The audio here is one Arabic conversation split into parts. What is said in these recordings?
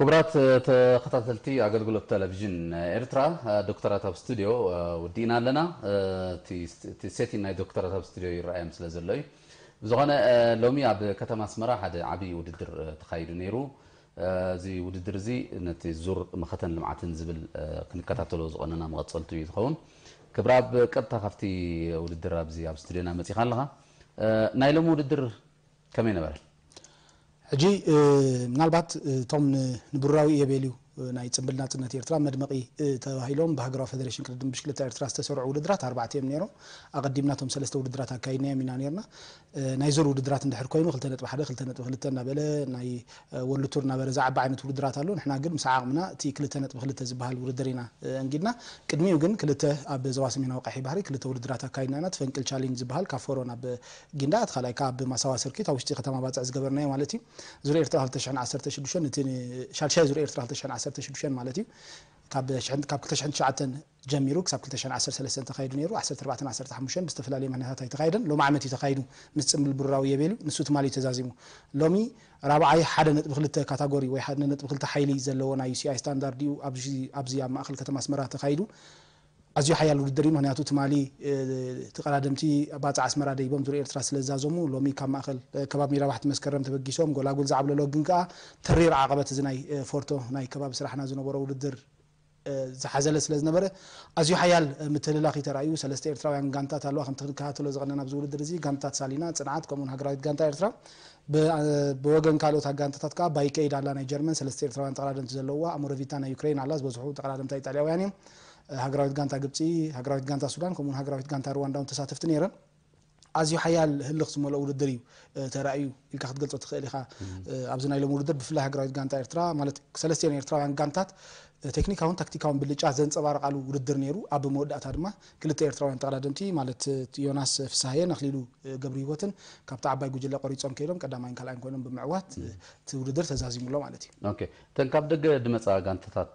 كبرات تقتلتي أقول التلفزيون إرترا دكتورة أب ستوديو ودينا لنا تسيتنا دكتورة أب ستوديو يرأي مثل زلوي بزغانة لومي أب كتما سمرا حد عبي وددر تخيل نيرو زي وددر زي نتي زور مختن لمعتن زبل كنكتاتلو زغاننا مغطسلتو يتخون كبرا بقطة خفتي وددر أبزي أب ستوديونا متيخان لها نايلوم وددر كمين برل ሕጂ ምናልባት እቶም ንቡራዊ የቤልዩ ናይ ፅምብል ናፅነት ኤርትራ መድመቂ ተባሂሎም ብሃገራዊ ፌደሬሽን ቅድም ብሽክሌታ ኤርትራ ዝተሰርዑ ውድድራት ኣርባዕተ እዮም ነይሮም ኣቐዲምናቶም ሰለስተ ውድድራት ኣካይድናዮም ኢና ነርና ናይ ዞን ውድድራት እንድሕር ኮይኑ ክልተ ነጥቢ ሓደ ክልተ ነጥቢ ክልተ እናበለ ናይ ወልቱር እናበለ ዝዓባ ዓይነት ውድድራት ኣሎ ንሕና ግን ምስ ዓቕምና እቲ ክልተ ነጥቢ ክልተ ዝበሃል ውድድር ኢና እንጊድና ቅድሚኡ ግን ክልተ ኣብ ዞባ ሰሜናዊ ቃሒ ባህሪ ክልተ ውድድራት ኣካይድናና ትፈንቅል ቻሌንጅ ዝበሃል ካብ ፈሮ ናብ ጊንዳ እቲ ካልኣይ ከዓ ኣብ ማሳዋ ሰርኪት ኣብ ውሽጢ ከተማ ባፅዕ ዝገበርናዮ ማለት እዩ ዙሪ ኤርትራ 216 ነቲ ሻልሻይ ዙሪ ኤርትራ 16 ማለት እዩ ካብ 2009 ጀሚሩ ክሳብ 213 ተኻይዱ ነይሩ 14 15 ብዝተፈላለዩ ምክንያታት ኣይተኻይደን ሎሚ ዓመት እዩ ተኻይዱ ምስ ፅምብል ብሩራዊ የቤሉ ንሱ ትማል እዩ ተዛዚሙ ሎሚ ራብዓይ ሓደ ነጥቢ ክልተ ካታጎሪ ወይ ሓደ ነጥቢ ክልተ ሓይሊ ዘለዎና ዩሲኣይ ስታንዳርድ እዩ ኣብዚ ኣብ ማእኸል ከተማ ኣስመራ ተኻይዱ ኣዝዩ ሓያል ውድድር እዩ ምክንያቱ ትማሊ ተቀዳድምቲ ባፅ ኣስመራ ደይቦም ዙሪ ኤርትራ ስለዛዘሙ ሎሚ ካብ ማእኸል ከባቢ ሚራባሕቲ መስከረም ተበጊሶም ጎላጉል ዝዓብለሎ ግን ከዓ ተሪር ዓቐበት እዚ ናይ ፎርቶ ናይ ከባቢ ስራሕና ዝነበሮ ውድድር ዝሓዘለ ስለ ዝነበረ ኣዝዩ ሓያል ምትልላኽ ተራእዩ ሰለስተ ኤርትራውያን ጋንታት ኣለዋ ከምቲ ክንከታተሎ ዝቐና ናብዚ ውድድር እዚ ጋንታት ሳሊና ፅንዓት ከምኡውን ሃገራዊት ጋንታ ኤርትራ ብወገን ካልኦት ጋንታታት ከዓ ባይከይድ ኣላ ናይ ጀርመን ሰለስተ ኤርትራውያን ተቀዳደምቲ ዘለዋ ኣሞረቪታ ናይ ዩክሬን ኣላ ዝበዝሑ ተቀዳደምታ ኢጣልያውያን እዮም ሃገራዊት ጋንታ ግብፂ ሃገራዊት ጋንታ ሱዳን ከምኡውን ሃገራዊት ጋንታ ሩዋንዳ እውን ተሳተፍቲ ነይረን ኣዝዩ ሓያል ህልኽ ዝመልኦ ውድድር እዩ ተራእዩ ኢልካ ክትገልፆ ትኽእል ኢኻ ኣብዚ ናይ ሎም ውድድር ብፍላይ ሃገራዊት ጋንታ ኤርትራ ማለት ሰለስተን ኤርትራውያን ጋንታት ቴክኒካውን ታክቲካውን ብልጫ ዘንፀባርቃሉ ውድድር ነይሩ ኣብ መወዳእታ ድማ ክልተ ኤርትራውያን ተቀዳደምቲ ማለት ዮናስ ፍሳሀየን ኣክሊሉ ገብሪ ሂወትን ካብቲ ዓባይ ጉጅለ ቆሪፆም ከይዶም ቀዳማይን ካልኣይን ኮይኖም ብምዕዋት እቲ ውድድር ተዛዚሙሎ ማለት እዩ ተን ካብ ደገ ድመፃ ጋንታታት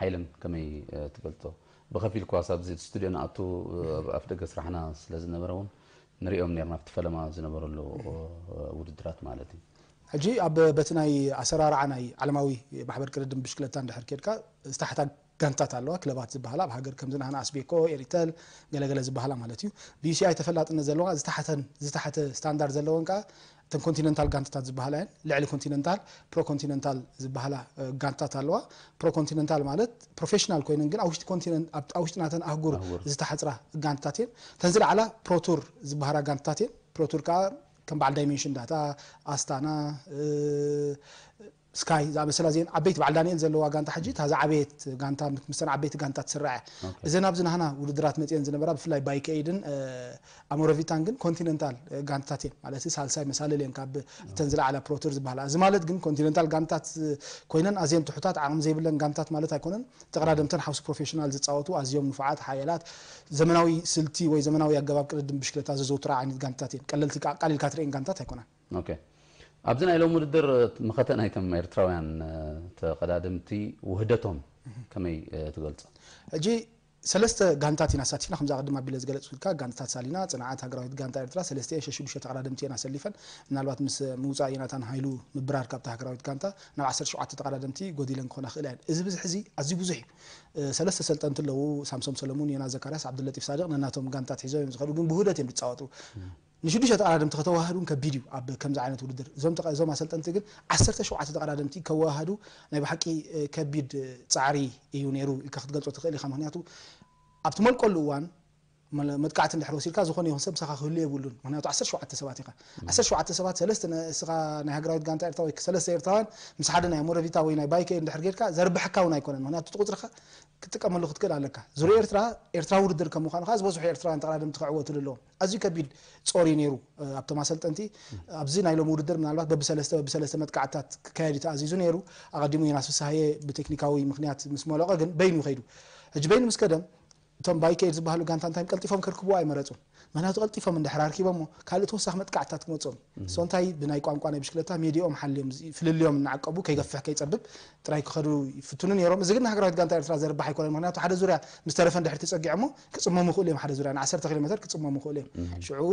ሓይለን ከመይ ትገልፆ ብከፊል እኳ ሳብዚ ስቱድዮን ኣቱ ኣብ ደገ ስራሕና ስለ ዝነበረ እውን ንሪኦም ነርና ኣብቲ ፈለማ ዝነበረሉ ውድድራት ማለት እዩ ሕጂ ኣብ በቲ ናይ ኣሰራርዓ ናይ ዓለማዊ ማሕበር ቅድድም ብሽክለታ እንድሕር ኬድካ ዝተሓታግ ጋንታት ኣለዋ ክለባት ዝበሃላ ኣብ ሃገር ከም ዝናሃና ኣስቤኮ ኤሪተል ገለገለ ዝበሃላ ማለት እዩ ብዩሲኣይ ተፈላጥነት ዘለዋ ዝተሓተ ስታንዳርድ ዘለዎን ከዓ እተን ኮንቲነንታል ጋንታታት ዝበሃላ እየን ልዕሊ ኮንቲነንታል ፕሮኮንቲነንታል ዝበሃላ ጋንታት ኣለዋ ፕሮኮንቲነንታል ማለት ፕሮፌሽናል ኮይነን ግን ኣብ ውሽጢ ናተን ኣህጉር ዝተሓፅራ ጋንታት እየን ተን ዝለዓላ ፕሮቱር ዝበሃላ ጋንታት እየን ፕሮቱር ከዓ ከም በዓል ዳይሜንሽን ዳታ ኣስታና ስካይ ዝኣመሰላ እዚአን ዓበይቲ በዓል ዳንኤል ዘለዋ ጋንታ ሕጂ እታ ዝዓበየት ጋንታ ምስተን ዓበይቲ ጋንታ ትስራዐ እዘን ኣብዚ ናህና ውድድራት መፅአን ዝነበራ ብፍላይ ባይከኤድን ኣሞሮቪታን ግን ኮንቲነንታል ጋንታት እየን ማለት ሳልሳይ መሳለል እየን ካብ እተን ዝለዓላ ፕሮቶር ዝበሃላ እዚ ማለት ግን ኮንቲነንታል ጋንታት ኮይነን ኣዝየን ትሑታት ዓቕሚ ዘይብለን ጋንታት ማለት ኣይኮነን ተቀዳደምተን ሓውስ ፕሮፌሽናል ዝፃወቱ ኣዝዮም ንፉዓት ሓያላት ዘመናዊ ስልቲ ወይ ዘመናዊ ኣገባብ ቅድድም ብሽክለታ ዘዘውትራ ዓይነት ጋንታት እየን ቀለልቲ ቃሊልካ ትርእን ጋንታት ኣይኮናን ኣብዚ ናይ ሎም ውድድር መኸተ ናይቶም ኤርትራውያን ተቀዳድምቲ ውህደቶም ከመይ ትገልፆ ሕጂ ሰለስተ ጋንታት ኢና ኣሳቲፍና ከምዚ ቅድም ኣቢለ ዝገለፅ ልካ ጋንታት ሳሊና ፅንዓት ሃገራዊት ጋንታ ኤርትራ ሰለስተ እየ ሸዱሽተ ተቀዳድምቲ ኢና ሰሊፈን ምናልባት ምስ ምውፃእ የናታን ሃይሉ ምብራር ካብቲ ሃገራዊት ጋንታ ናብ 17 ተቀዳድምቲ ጎዲለን ክኾና ክእል እየን እዚ ብዝሕ እዚ ኣዝዩ ብዙሕ እዩ ሰለስተ ሰልጠንቲ ኣለዉ ሳምሶም ሰለሙን የና ዘካርያስ ዓብድለጢፍ ሳድቅ ነናቶም ጋንታት ሒዞ እዮም ዝኸዱ ግን ብውህደት እዮም ዝፃወቱ نشدشت على دم تختوا هادو كبيريو عب كم زعلنا تودر زوم تق زوم عسلت أنت قل عسرت شو عتت على دم تي كوا هادو نبي حكي كبير تعري يونيرو كخد قلت وتخلي خمانياتو أبتمل كل وان مدقعت اللي حروسي كذا زخوني هم سب سخا خلية بقولون ما نيو تعسر شو عت سبات يقا عسر شو عت سبات سلست أنا سخا نهجر ويد قانت ارتوي سلست سيرتان مش حدا نيو مرة فيتا وين بايك اللي حرجيرك زرب حكا وين يكون ما نيو تقول رخا كتك أمر لخد كده عليك زوري ارترا ارترا ورد درك مخان خاز بس هي ارترا انت على دم تقعوا تقول لهم ازي كبير تصوري نيرو ابتو ما سلت انتي ابزين هاي مورد در من الوقت بب سلست بب سلست مدقعت كاري تازي زونيرو اقدمو يناسو سهية بتكنيكاوي مخنيات مسمو لقا بينو خيدو اجبين مسكدم እቶም ባይኬድ ዝበሃሉ ጋንታ እንታይ ቀልጢፎም ክርክብዎ ኣይመረፁን ምክንያቱ ቀልጢፎም እንድሕር ኣርኪቦሞ ካልእ ተወሳኺ መጥቃዕትታት ክመፆም ሶ እንታይ ብናይ ቋንቋ ናይ ብሽክለታ ሜድኦም ሓልዮም ፍልልዮም እናዓቀቡ ከይገፍሕ ከይፀብብ ጥራይ ክኸዱ ይፍትኑ ነይሮም እዚ ግን ሃገራዊት ጋንታ ኤርትራ ዘርባሕ ኣይኮነን ምክንያቱ ሓደ ዙርያ ምስ ተረፈ እንድሕር ተፀጊዖሞ ክፅመሙ ይኽእሉ እዮም ሓደ ዙርያ ን1 ኪሎ ሜትር ክፅመሙ ይኽእሉ እዮም ሽዑ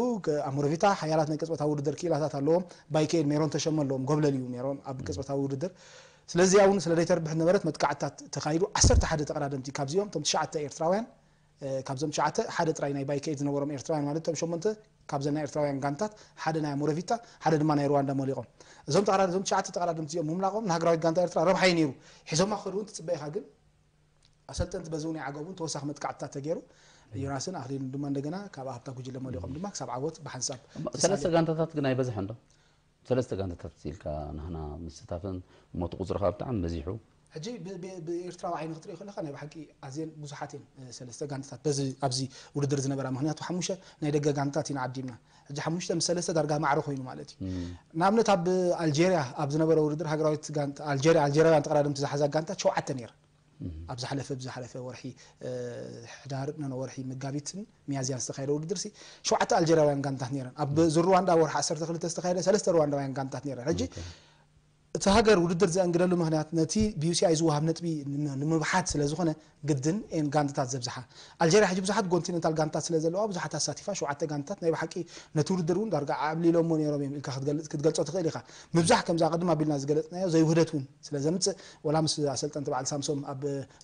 ኣብ ሞሮቪታ ሓያላት ናይ ቅፅበታዊ ውድድር ክኢላታት ኣለዎም ባይኬድ ሜሮን ተሸመ ኣለዎም ጎብለል እዩ ሜሮን ኣብ ቅፅበታዊ ውድድር ስለዚ ኣብኡ ስለደይተርብሕ ነበረት መጥቃዕትታት ተኻይዱ 11 ተቀዳደምቲ ካብዚኦም እቶም ትሽዓተ ኤርትራውያን ካብዞም ሸዓተ ሓደ ጥራይ ናይ ባይከኤት ዝነበሮም ኤርትራውያን ማለት እቶም ሸመንተ ካብዘን ናይ ኤርትራውያን ጋንታት ሓደ ናይ ሞረቪታ ሓደ ድማ ናይ ሩዋንዳ መሊቖም እዞም ጠቕላ እዞም ሸዓተ ተቐዳድምቲ እዮም ምምላቖም ንሃገራዊት ጋንታ ኤርትራ ረብሓይ ነይሩ ሒዞማ ክድ እውን ትፅበ ኢኻ ግን ኣሰልጠንቲ በዚ እውን ይዓገቡን ተወሳኺ መጥቃዕትታት ተገይሩ ዮናስን ኣክሊሉ ድማ እንደገና ካብ ኣብታ ጉጅለ መሊቖም ድማ ክሳብ ዓወት ብሓንሳብ ሰለስተ ጋንታታት ግን ኣይበዝሐ ዶ ሰለስተ ጋንታታት ኢልካ ንሕና ምስትታፍን ሞት ቁፅርካ ብጣዕሚ በዚሑ ሕጂ ብኤርትራ ዓይኒ ክትሪኦ ከለካ ናይ ብሓቂ ኣዝየን ብዙሓት እየን ሰለስተ ጋንታታት በዚ ኣብዚ ውድድር ዝነበራ ምክንያቱ ሓሙሽተ ናይ ደገ ጋንታታት ኢና ዓዲምና ሕጂ ሓሙሽተ ምስ ሰለስተ ዳርጋ ማዕረ ኮይኑ ማለት እዩ ንኣብነት ኣብ ኣልጀርያ ኣብ ዝነበረ ውድድር ሃገራዊት ኣልጀርያ ኣልጀርያውያን ተቀዳድምቲ ዝሓዛ ጋንታ ሸውዓተ ነይረን ኣብ ዝሓለፈ ብዝሓለፈ ወርሒ ሕዳር ነነ ወርሒ መጋቢትን ሚያዝያን ዝተካየደ ውድድር ሲ ሸውዓተ ኣልጀርያውያን ጋንታት ነይረን ኣብ ዙር ሩዋንዳ ወርሒ 12 ዝተካየደ ሰለስተ ሩዋንዳውያን ጋንታት ነይረን ሕጂ እቲ ሃገር ውድድር ዘአንግደሉ ምክንያት ነቲ ቢዩሲኣይ ዝውሃብ ነጥቢ ንምብሓት ስለ ዝኾነ ግድን እየን ጋንትታት ዘብዝሓ ኣልጀርያ ሕጂ ብዙሓት ኮንቲነንታል ጋንትታት ስለ ዘለዋ ብዙሓት ኣሳቲፋ ሸውዓተ ጋንትታት ናይ ብሓቂ ነቲ ውድድር እውን ዳርጋ ዓብሊሎሞ ነይሮም እዮም ኢልካ ክትገልፆ ትኽእል ኢኻ ምብዛሕ ከምዛ ቅድም ኣቢልና ዝገለፅናዮ ዘይውህደት እውን ስለ ዘምፅእ ወላ ምስ ኣሰልጠንቲ በዓል ሳምሶም ኣብ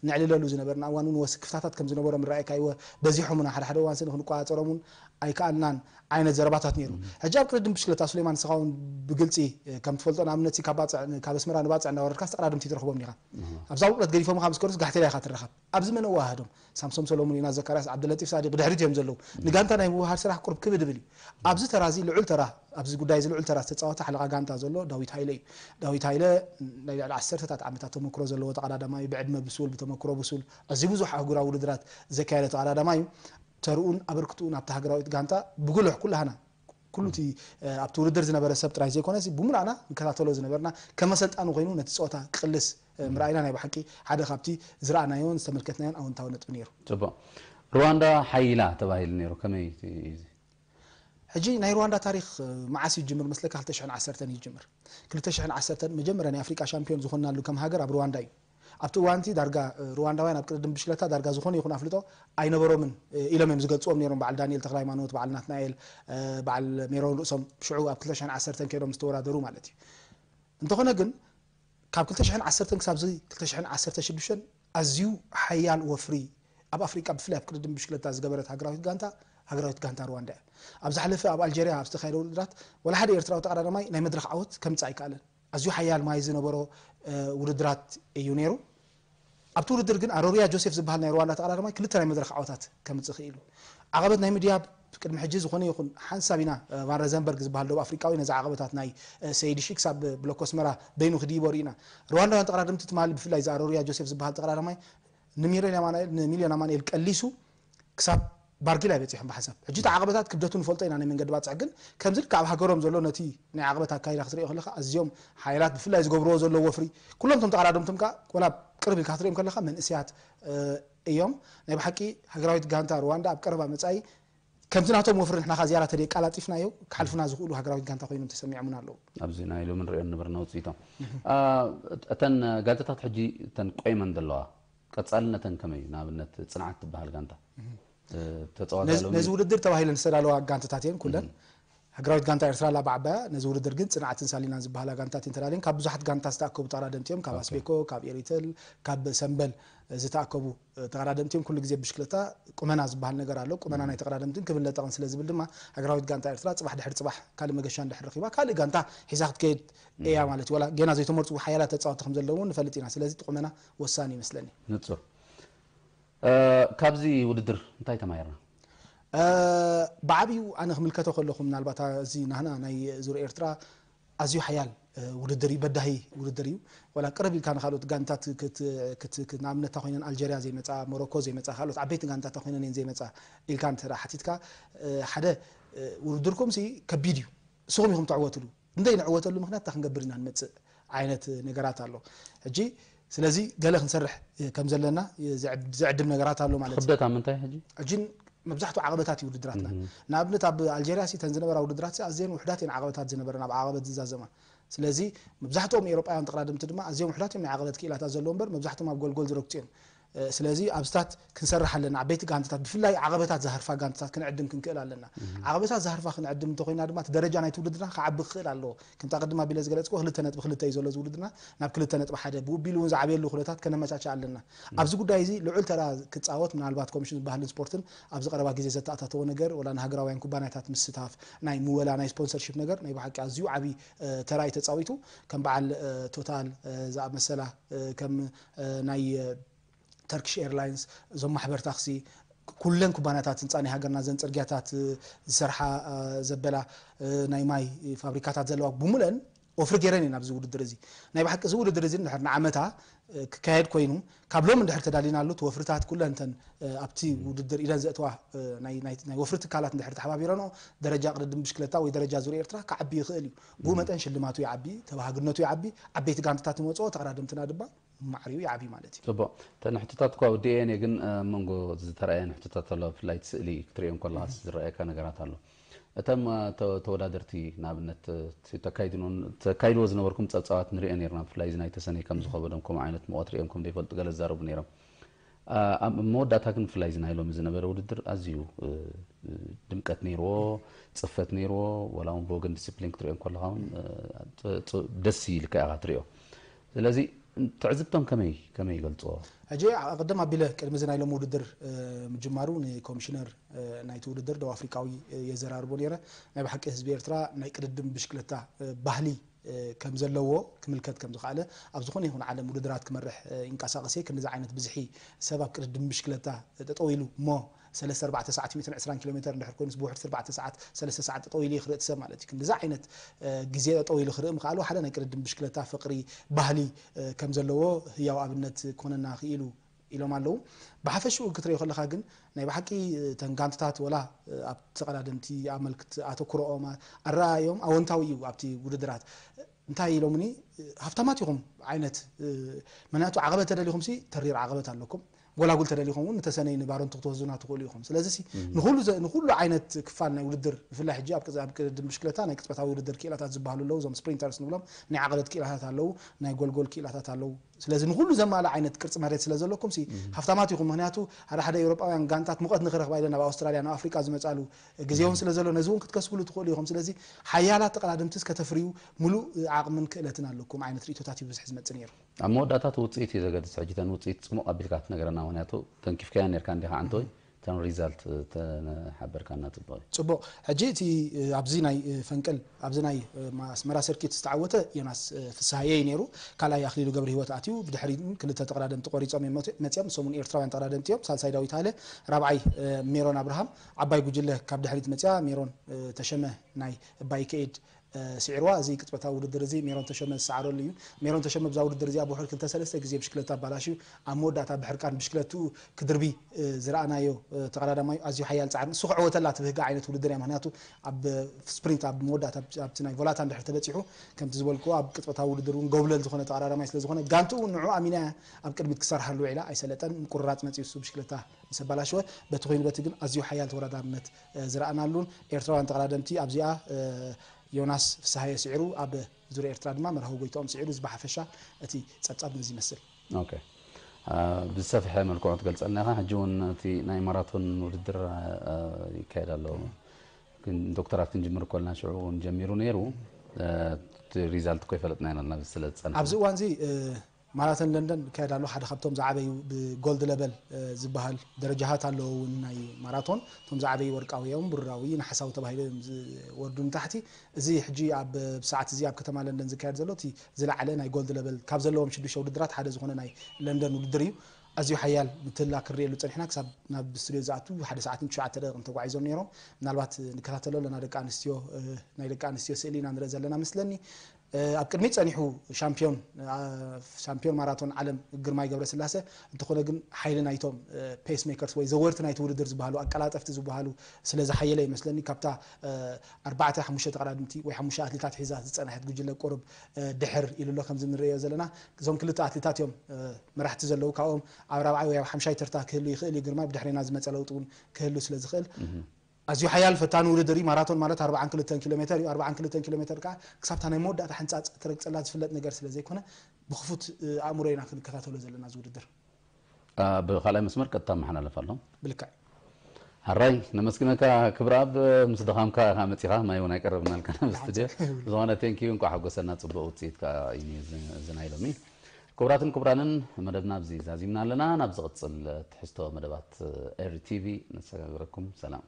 ንዕልለሉ ዝነበርና እዋን እውን ወስ ክፍታታት ከም ዝነበሮም ንረኣይካ ይወ በዚሖምና ሓደ ሓደ እዋን ስኒ ክንቋፀሮም እውን ኣይከኣልናን عينه زرباتات نيرو حجاب كردم بشكلتا سليمان سقاون بقلتي كم تفولت انا منتي كباص كابس مرا نباص عندنا ورك استقرادم تيترخو بنيغا ابزاو قلت غريفو مخامس كورس غحتي لي خاطر رخب ابز من واحدهم سامسون سلومون ينا زكريا عبد اللطيف صادق دحرج يمزلو نغانتا ناي وها سراح قرب كبد بلي ابز ترازي لعل ترا ابز غداي زلعل ترا تصاوتا حلقا غانتا زلو داويت هايلي داويت هايله ناي على 10 تاع عمتا تمكرو زلو تقرا دماي بعد ما بسول بتمكرو بسول ازي بزو حغرا ودرات زكاله تقرا دماي ተርኡን ኣበርክትኡ ናብቲ ሃገራዊት ጋንታ ብጉልሕ ኩላህና ኩሉ እቲ ኣብቲ ውድድር ዝነበረ ሰብ ጥራይ ዘይኮነ ብምሉእና ንከታተሎ ዝነበርና ከም መሰልጣኒ ኮይኑ ነቲ ፀወታ ክቅልስ ምርኣይና ናይ ብሓቂ ሓደ ካብቲ ዝረኣናዮን ዝተመልከትናዮን ኣወንታዊ ነጥቢ ነይሩ ፅቡቅ ሩዋንዳ ሓይላ ተባሂሉ ነይሩ ከመይ ሕጂ ናይ ሩዋንዳ ታሪክ መዓስ ይጅምር መስለካ 210 ይጅምር 210 መጀመርያ ናይ ኣፍሪቃ ሻምፒዮን ዝኾናሉ ከም ሃገር ኣብ ሩዋንዳ እዩ ኣብቲ እዋንቲ ዳርጋ ሩዋንዳውያን ኣብ ቅድድም ብሽለታ ዳርጋ ዝኾነ ይኹን ኣፍልጦ ኣይነበሮምን ኢሎም እዮም ዝገፅኦም ነይሮም በዓል ዳንኤል ተክለ ሃይማኖት በዓል ናትናኤል በዓል ሜሮን ርእሶም ሽዑ ኣብ 210 ከይዶም ዝተወዳደሩ ማለት እዩ እንተኾነ ግን ካብ 210 ክሳብ 216 ኣዝዩ ሓያል ወፍሪ ኣብ ኣፍሪቃ ብፍላይ ኣብ ቅድድም ብሽክለታ ዝገበረት ሃገራዊት ጋንታ ሃገራዊት ጋንታ ሩዋንዳ እያ ኣብ ዝሓለፈ ኣብ ኣልጀርያ ኣብ ዝተካየደ ውድድራት ወላ ሓደ ኤርትራዊ ተቀዳዳማይ ናይ መድረክ ዓወት ከምፅ ኣይከኣለን ኣዝዩ ሓያል ማይ ዝነበሮ ውድድራት እዩ ነይሩ ኣብ ትውልድር ግን ኣሮርያ ጆሴፍ ዝበሃል ናይ ሩዋንዳ ተቓላድማይ ድማ ክልተ ናይ መድረክ ዓወታት ከምፅእ ክኢሉ ዓቐበት ናይ ምድያብ ቅድሚ ሕጂ ዝኾነ ይኹን ሓንሳብ ኢና ቫን ረዘንበርግ ዝበሃል ደቡብ ኣፍሪቃዊ ነዛ ዓቐበታት ናይ ሰይድ ሺክ ሳብ ብሎክ ኣስመራ በይኑ ክድይበሩ ኢና ሩዋንዳውያን ተቀዳድምቲ ትማል ብፍላይ እዚ ኣሮርያ ጆሴፍ ዝበሃል ተቀዳድማይ ንሚልዮን ኣማንኤል ቀሊሱ ክሳብ ባርጊላ በፂሖም ብሓሳብ ሕጂ እቲ ዓቕበታት ክብደቱ ንፈልጦ ኢና ናይ መንገዲ ባፅሕ ግን ከምዚ ልክ ኣብ ሃገሮም ዘሎ ነቲ ናይ ዓቕበት ኣካይዳ ክትሪኦ ከለካ ኣዝዮም ሓይላት ብፍላይ ዝገብርዎ ዘሎ ወፍሪ ኩሎም ቶም ተቀዳድምቶም ከዓ قرب الكاتريوم كلها من إسيات إيوم نبي حكي هجرويت غانتا رواندا بقرب متصاي كم تنا تو مفرن احنا خزيارة تري كالاتيف نايو كحلفنا زخولو هجرويت غانتا خوين متسمع من الله أبزي نايلو من رئي النبر نوت زيتا أتن قالت تحجي تن قيما دلوها كتسألنا تن كمي نابنا تصنعت بها الغانتا نزول الدير تواهي لنسرالوها غانتا تاتين كلن ሃገራዊት ጋንታ ኤርትራ ላባዕበ ነዚ ውድድር ግን ፅንዓትን ሳሊናን ዝበሃላ ጋንታት እንተዳልየን ካብ ብዙሓት ጋንታ ዝተኣከቡ ተቀዳደምቲ እዮም ካብ ኣስቤኮ ካብ ኤሪትል ካብ ሰንበል ዝተኣከቡ ተቀዳደምቲ እዮም ኩሉ ግዜ ብሽክለታ ቁመና ዝበሃል ነገር ኣሎ ቁመና ናይ ተቀዳደምትን ክብለጠቕን ስለ ዝብል ድማ ሃገራዊት ጋንታ ኤርትራ ፅባሕ ድሕሪ ፅባሕ ካልእ መገሻ እንድሕር ረኪባ ካልእ ጋንታ ሒዛ ክትከይድ እያ ማለት እዩ ዋላ ገና ዘይተመርፁ ሓያላት ተፃወቲ ከም ዘለዎ ንፈልጥ ኢና ስለዚ ቁመና ወሳኒ ይመስለኒ ንፁር ካብዚ ውድድር እንታይ ተማሂርና ብዓብዩ ኣነ ክምልከቶ ከለኹም ምናልባት እዚ ናህና ናይ ዙር ኤርትራ ኣዝዩ ሓያል ውድድር እዩ በዳሂ ውድድር እዩ ዋላ ቅርብ ኢልካ ንካልኦት ጋንታት ንኣብነታ ኮይነን ኣልጀርያ ዘይመፃ ሞሮኮ ዘይመፃ ካልኦት ዓበይቲ ጋንታታ ኮይነን እየን ዘይመፃ ኢልካ እንተ ሓቲትካ ሓደ ውድድርኩም ሲ ከቢድ እዩ ንስኹም ኢኹም ተዕወትሉ እንደይ ንዕወተሉ ምክንያት እታ ክንገብር ኢና ንመፅእ ዓይነት ነገራት ኣሎ ሕጂ ስለዚ ገለ ክንሰርሕ ከም ዘለና ዘዕድም ነገራት ኣሎ ማለት እዩ ክብደት ኣብ ምንታይ ሕጂ ሕጂ መብዛሕትኡ ዓቐበታት እዩ ውድድራትና ንኣብነት ኣብ ኣልጀርያ ተን ዝነበራ ውድድራት ኣዝየን ውሕዳት እየን ዓቐበታት ዝነበረ ናብ ዓቐበት ዝዛዘማ ስለዚ መብዛሕትኦም ኤሮጳውያን ተቐዳድምቲ ድማ ኣዝዮም ውሕዳት እዮም ናይ ዓቐበት ክኢላታት ዘለዎ እምበር መብዛሕትኦም ኣብ ጎልጎል ዝረግፁ እዮም ስለዚ ኣብስታት ክንሰርሕ ኣለና ዓበይቲ ጋንታት ብፍላይ ዓቐበታት ዝሃርፋ ጋንታት ክንዕድም ክንክእል ኣለና ዓቐበታት ዝሃርፋ ክንዕድም እንተኮይና ድማ ደረጃ ናይ ትውልድና ክዓቢ ክክእል ኣለዎ ከምታ ቅድማ ቢለ ዝገለፅ ክልተ ነጥቢ ክልተ እዩ ዘሎ ዝውልድና ናብ ክልተ ነጥቢ ሓደ ብውቢሉ እውን ዝዓበየሉ ኩነታት ከነመቻቸ ኣለና ኣብዚ ጉዳይ እዚ ልዑል ተራ ክፃወት ምናልባት ኮሚሽን ባህልን ስፖርትን ኣብዚ ቀረባ ግዜ ዘተኣታተዎ ነገር ወላ ንሃገራውያን ኩባንያታት ምስታፍ ናይ ምወላ ናይ ስፖንሰርሽፕ ነገር ናይ ብሓቂ ኣዝዩ ዓብዪ ተራ ተፃዊቱ ከም በዓል ቶታል ዝኣመሰላ ከም ናይ ተርኪሽ ኤርላይንስ እዞም ማሕበር ታክሲ ኩለን ኩባንያታት ህንፃ ናይ ሃገርና ዘን ፅርግያታት ዝሰርሓ ዘበላ ናይ ማይ ፋብሪካታት ዘለዋ ብሙለን ወፍሪ ገይረን እዩ ናብዚ ውድድር እዚ ናይ ብሓቂ እዚ ውድድር እዚ ንድሕር ንዓመታ ክካየድ ኮይኑ ካብሎም እንድሕር ተዳሊና ኣሎ ወፍርታት ኩለንተን ኣብቲ ውድድር ኢለን ዘእትዋ ናይ ወፍሪ ትካላት እንድሕር ተሓባቢረኖ ደረጃ ቅድድም ብሽክለታ ወይ ደረጃ ዙሪ ኤርትራ ክዓቢ ይኽእል እዩ ብኡ መጠን ሽልማቱ ይዓቢ ተባሃግነቱ ይዓቢ ዓበይቲ ጋንትታት ይመፅኦ ተቐዳድምትና ድማ معريو يعبي مالتي طب تن حتتات كو دي ان اي منغو زترين حتتات لو فلايت سلي كتريون كلها زرايك انا غرات الله اتم تودادرتي نابنت تكايدون تكايدو زنا وركم تصاوات نري ان يرنا فلايز نايت سنه كم زخو بدمكم عينت موتريمكم دي فلت غل زارو بنيرم ا مو داتا كن فلايز نايلو مزنا بر ودر ازيو دمقت نيرو صفت نيرو ولاون بوغن ديسيبلين كتريون كلها دسي لكا تريو لذلك تعزبتهم كمي كمي قلتوا اجي اقدم أبيلا قد مزنا يلمو ودر مجمارو ني كوميشنر آه، نايت ودر دو افريقاوي آه، يزرار بونيره ناي بحق حزب ارترا ناي قددم بشكلتا باهلي آه، كم زلوه كملكت كم زخاله ابزخون يكون على مدرات رح انقاسقسي كنز عينت بزحي سبب قددم بشكلتا تطويلو مو ثلاثة أربعة ساعات مئة عشرين كيلومتر اللي حركون أسبوع أربعة ساعات ثلاثة ساعات طويلة خير تسمع مالتي كن زعينة عينت جزيرة آه، طويلة خير مقالو حدا نكرد بشكل تافقري بهلي آه، كم زلوا هي وابنت كون الناخيلو إلو مالو بحفش وكتري خلا خاجن ناي بحكي تنقانت تات ولا أبتقل أدمتي عملت أتوكرو أو ما الرأيهم أو أنت ويو أبتي ودرات انتهى إلو مني هفتماتيهم عينت مناتو عقبة تدليهم سي ترير عقبة لكم ولا قلت لهم انت سنه نبارون يعني تغتوزنا تقول لهم سلازسي نقول نقول عينت كفالنا ولدر في الله حجاب كذا مشكله ثانيه كتبتها ولدر كيلا تاع زبالو لو زوم سبرينترز نقولهم ني عقدت كيلا تاع لو ني جول جول كيلا تاع لو سلازي نقول زعما على عينت كرص مريت سلازلكم سي حفتامات يقوم هناتو على حدا اوروبا ان غانتات مقد نخرخ بايدنا با استراليا نو افريكا زعما قالوا غزيهم سلازلو نزون كتكسبلو تقول لهم سلازي حيالات تقلا دمتس كتفريو ملو عقم من كلتنا لكم عينت ريتوتاتي بزح زمت نيرو ኣብ መወዳእታት ውፅኢት እዩ ዘገድፅ ሕጂ ተን ውፅኢት ፅሙቅ ኣቢልካ ትነገረና ምክንያቱ ተንኪፍካያ ነርካ ከዓ እንተወይ ተን ሪዛልት ተሓበርካ እናፅቡቅ እዩ ፅቡቅ ሕጂ እቲ ኣብዚ ናይ ፈንቅል ኣብዚ ናይ ኣስመራ ሰርኪት ዝተዓወተ ዮናስ ፍስሃየይ ነይሩ ካልኣይ ኣክሊሉ ገብሪ ሂወት ኣትዩ ብድሕሪ ክልተ ተቀዳደምቲ ቆሪፆም እዮም መፅኦም ሰሙን ኤርትራውያን ተቀዳደምቲ እዮም ሳልሳይ ዳዊት ሃለ ራብዓይ ሜሮን ኣብርሃም ዓባይ ጉጅለ ካብ ድሕሪት መፅያ ሜሮን ተሸመ ናይ ባይ ባይከኤድ ስዒርዋ እዚ ቅፅበታዊ ውድድር እዚ ሜሮን ተሸመ ዝሰዓረሉ እዩ ሜሮን ተሸመ ብዛ ውድድር እዚኣ ብውሕድ ክልተ ሰለስተ ግዜ ብሽክለቱ ኣባላሽ ኣብ መወዳእታ ብሕርቃን ብሽክለቱ ክድርቢ ዝረኣናዮ ተቀዳዳማዩ ኣዝዩ ሓያል ፃዕሪ ንሱ ክዕወተላ ትብህጋ ዓይነት ውድድር እያ ምክንያቱ ኣብ ስፕሪንት ኣብ መወዳእታ ኣብቲ ናይ ቮላታ ንድሕር ተበፂሑ ከምቲ ዝበልክዎ ኣብ ቅፅበታዊ ውድድር እውን ጎብለል ዝኮነ ተቀዳዳማይ ስለዝኾነ ጋንቲኡ ንዑ ኣሚና ኣብ ቅድሚት ክሰርሓሉ ውዒላ ኣይሰለጠን ቁራፅ መፅ ሱ ብሽክለታ ምስ ኣባላሽወ በቲ ኮይኑ በቲ ግን ኣዝዩ ሓያል ተወዳዳርነት ዝረኣናሉን ኤርትራውያን ተቀዳደምቲ ኣብዚኣ ዮናስ ፍስሐ የስዒሩ ኣብ ዙርያ ኤርትራ ድማ መርሃዊ ጎይቶኦም ስዒሩ ዝበሓፈሻ እቲ ፀብጻብ ነዚ ይመስል ብዝሰፍሐ መልክዑ ትገልፀልና ኢኻ ሕጂ እውን እቲ ናይ ማራቶን ውድድር ይካየድ ኣለዎ ዶክተራት ክንጅምር ኮልና ሽዑ እውን ጀሚሩ ነይሩ ሪዛልት ኮ ይፈለጥና ኢና ዘለና ስለዝፀንሐ ኣብዚ እዋን እዚ ማራቶን ለንደን ይካየዳሉ ሓደ ካብቶም ዝዓበዩ ብጎልድ ለበል ዝበሃል ደረጃታት ኣለዎ እውን ናይ ማራቶን እቶም ዝዓበዩ ወርቃዊ እዮም ብራዊ ናሓሳዊ ተባሂሉ እዮም ዝወርዱ ንታሕቲ እዚ ሕጂ ኣብ ብሰዓት እዚ ኣብ ከተማ ለንደን ዝካየድ ዘሎ እቲ ዝለዓለ ናይ ጎልድ ለበል ካብ ዘለዎም ሽዱሽተ ውድድራት ሓደ ዝኾነ ናይ ለንደን ውድድር እዩ ኣዝዩ ሓያል ምትላ ክንሪኤሉ ፀኒሕና ክሳብ ናብ ስቱድዮ ዝኣቱ ሓደ ሰዓትን ትሽዓተ ደቂቕን ተጓዒዞም ነይሮም ምናልባት ንከታተሎ ኣለና ደቂ ኣንስትዮ ናይ ደቂ ኣንስትዮ ስእሊ ኢና ንርኢ ዘለና ምስለኒ ኣብ ቅድሚት ፀኒሑ ሻምፒዮን ሻምፒዮን ማራቶን ዓለም ግርማይ ገብረስላሴ እንተኾነ ግን ሓይሊ ናይቶም ፔስ ሜከርስ ወይ ዘወርቲ ናይቲ ውድድር ዝበሃሉ ኣቀላጠፍቲ ዝበሃሉ ስለዝሓየለ ይመስለኒ ካብታ ኣርባዕተ ሓሙሽተ ተቀዳድምቲ ወይ ሓሙሽተ ኣትሌታት ሒዛ ዝፀናሐት ጉጅለ ቁርብ ድሕር ኢሉ ኣሎ ከምዚ ንሪኦ ዘለና እዞም ክልተ ኣትሌታት እዮም መራሕቲ ዘለዉ ካብኦም ኣብ ራብዓይ ወይ ኣብ ሓምሻይ ተርታ ክህሉ ይኽእል እዩ ግርማይ ብድሕሪና ዝመፀ ለውጢ እውን ክህሉ ስለዝኽእል ኣዝዩ ሓያል ፈታኒ ውድድር እዩ ማራቶን ማለት 42 ኪሎ ሜትር እዩ 42 ኪሎ ሜትር ከዓ ክሳብታ ናይ መወዳእታ ሕንፃፅ ትረግፀላ ዝፍለጥ ነገር ስለ ዘይኮነ ብክፉት ኣእምሮ ኢና ክንከታተሎ ዘለና እዚ ውድድር ብካልኣይ መስመር ቀጥታ መሓላለፍ ኣሎ ብልካዕ ሃራይ ነመስግነካ ክብረ ኣብ ምስ ድኻምካ መፂኻ ማይ እውን ኣይቀረብናልካ ናብ ስቱድዮ ዝኾነ ቴንኪዩ እንኳ ሓጎሰና ፅቡቅ ውፅኢትካ እዩ ዝናይሎሚ ክቡራትን ክቡራንን መደብና ኣብዚ ዛዚምና ኣለና ናብ ዝቕፅል ትሕዝቶ መደባት ኤሪ ቲቪ ነሰጋግረኩም ሰላም